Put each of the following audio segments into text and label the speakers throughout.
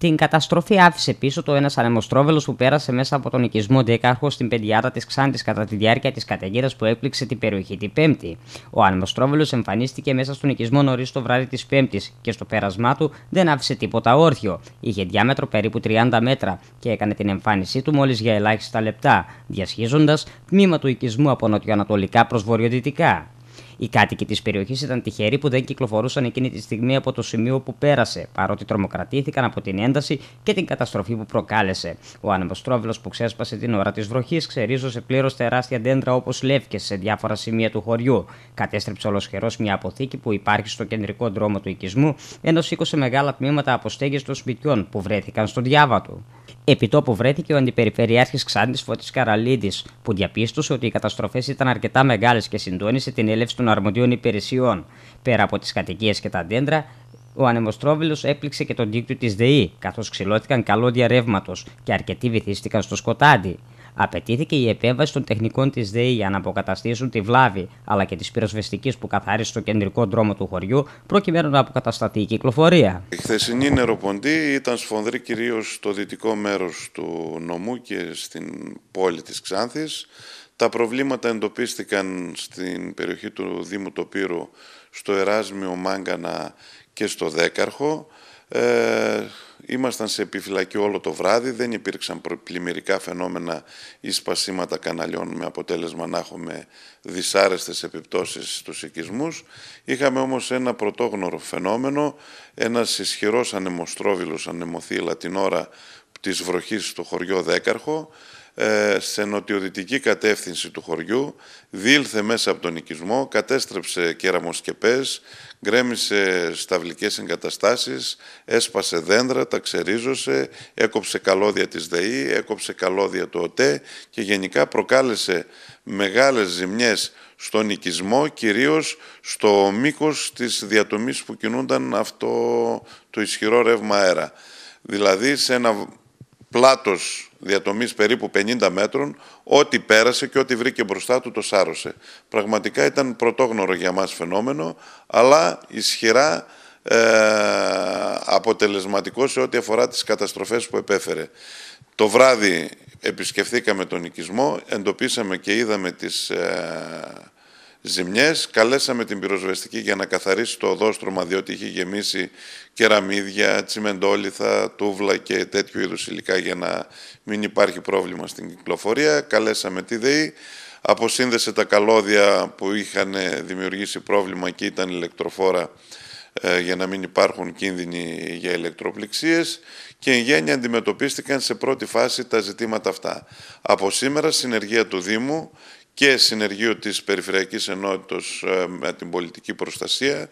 Speaker 1: Την καταστροφή άφησε πίσω το ένας ανεμοστρόβελος που πέρασε μέσα από τον οικισμό Ντέκαρχο στην πεντιάτα της Ξάντης κατά τη διάρκεια της καταιγίδας που έπληξε την περιοχή την Πέμπτη. Ο ανεμοστρόβελος εμφανίστηκε μέσα στον οικισμό νωρίς το βράδυ της Πέμπτης και στο πέρασμά του δεν άφησε τίποτα όρθιο. Είχε διάμετρο περίπου 30 μέτρα και έκανε την εμφάνισή του μόλις για ελάχιστα λεπτά, διασχίζοντας τμήμα του οικισμού από νοτιοανατολικά προ βορειοδυτικά. Οι κάτοικοι της περιοχής ήταν τυχεροί που δεν κυκλοφορούσαν εκείνη τη στιγμή από το σημείο που πέρασε, παρότι τρομοκρατήθηκαν από την ένταση και την καταστροφή που προκάλεσε. Ο ανεμοστρόβιλο που ξέσπασε την ώρα της βροχής ξερίζωσε πλήρως τεράστια δέντρα όπως λεύκες σε διάφορα σημεία του χωριού. Κατέστρεψε ολοσχερός μια αποθήκη που υπάρχει στο κεντρικό δρόμο του οικισμού, ενώ σήκωσε μεγάλα τμήματα από στέγες των σπιτιών που βρέθηκαν στον διάβα του. Επιτόπου βρέθηκε ο Αντιπεριφερειάρχης Ξάντης Φώτη Καραλίδης, που διαπίστωσε ότι οι καταστροφές ήταν αρκετά μεγάλες και συντόνισε την έλευση των αρμοδίων υπηρεσιών. Πέρα από τις κατοικίες και τα δέντρα, ο ανεμοστρόβιλος έπληξε και τον δίκτυο της ΔΕΗ, καθώς ξυλώθηκαν καλώδια ρεύματος και αρκετοί βυθίστηκαν στο σκοτάδι. Απαιτήθηκε η επέμβαση των τεχνικών της ΔΕΗ για να αποκαταστήσουν τη βλάβη αλλά και της πυροσβεστικής που καθάρισε το κεντρικό δρόμο του χωριού, προκειμένου να αποκατασταθεί η κυκλοφορία.
Speaker 2: Η χθεσινή νεροποντή ήταν σφονδρή κυρίως στο δυτικό μέρος του νομού και στην πόλη της Ξάνθης. Τα προβλήματα εντοπίστηκαν στην περιοχή του Δήμου Τοπύρου, στο Εράσμιο Μάγκανα και στο Δέκαρχο. Ε, ήμασταν σε επιφυλακή όλο το βράδυ, δεν υπήρξαν πλημμυρικά φαινόμενα ή σπασίματα καναλιών με αποτέλεσμα να έχουμε δυσάρεστες επιπτώσεις στους οικισμούς. Είχαμε όμως ένα πρωτόγνωρο φαινόμενο, ένας ισχυρός ανεμοστρόβιλος ανεμοθύλα την ώρα της βροχής στο χωριό Δέκαρχο, ε, σε νοτιοδυτική κατεύθυνση του χωριού, διήλθε μέσα από τον οικισμό, κατέστρεψε κεραμοσκεπές, γκρέμισε σταυλικές εγκαταστάσεις, έσπασε δέντρα, τα ξερίζωσε, έκοψε καλώδια της ΔΕΗ, έκοψε καλώδια του ΟΤΕ και γενικά προκάλεσε μεγάλες ζημιές στον οικισμό, κυρίως στο μήκος της διατομής που κινούνταν αυτό το ισχυρό ρεύμα αέρα. Δηλαδή σε ένα πλάτος διατομής περίπου 50 μέτρων, ό,τι πέρασε και ό,τι βρήκε μπροστά του το σάρωσε. Πραγματικά ήταν πρωτόγνωρο για μας φαινόμενο, αλλά ισχυρά ε, αποτελεσματικό σε ό,τι αφορά τις καταστροφές που επέφερε. Το βράδυ επισκεφθήκαμε τον οικισμό, εντοπίσαμε και είδαμε τις... Ε, ζημιές. Καλέσαμε την πυροσβεστική για να καθαρίσει το οδόστρωμα διότι είχε γεμίσει κεραμίδια, τσιμεντόλιθα, τούβλα και τέτοιου είδους υλικά για να μην υπάρχει πρόβλημα στην κυκλοφορία. Καλέσαμε τη ΔΕΗ, αποσύνδεσε τα καλώδια που είχαν δημιουργήσει πρόβλημα και ήταν ηλεκτροφόρα ε, για να μην υπάρχουν κίνδυνοι για ηλεκτροπληξίες και εν γέννη αντιμετωπίστηκαν σε πρώτη φάση τα ζητήματα αυτά. Από σήμερα, συνεργεία του Δήμου και συνεργείο της Περιφερειακής Ενότητας ε, με την πολιτική προστασία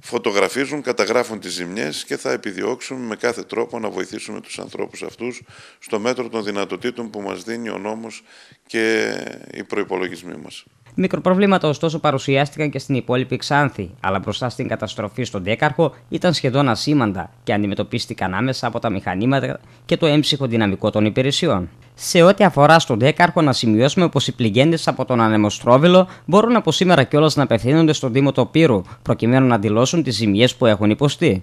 Speaker 2: φωτογραφίζουν, καταγράφουν τις ζημιές και θα επιδιώξουν με κάθε τρόπο να βοηθήσουμε τους ανθρώπους αυτούς στο μέτρο των δυνατοτήτων που μας δίνει ο νόμος και οι προϋπολογισμοί μας.
Speaker 1: Μικροπροβλήματα ωστόσο παρουσιάστηκαν και στην υπόλοιπη Ξάνθη, αλλά μπροστά στην καταστροφή στον Τέκαρχο ήταν σχεδόν ασήμαντα και αντιμετωπίστηκαν άμεσα από τα μηχανήματα και το έμψυχο δυναμικό των υπηρεσιών. Σε ό,τι αφορά στον Δέκαρχο, να σημειώσουμε πως οι πληγέντες από τον Ανεμοστρόβιλο μπορούν από σήμερα κιόλας να απευθύνονται στον Δήμο Τοπύρου, προκειμένου να δηλώσουν τις ζημιές που έχουν υποστεί.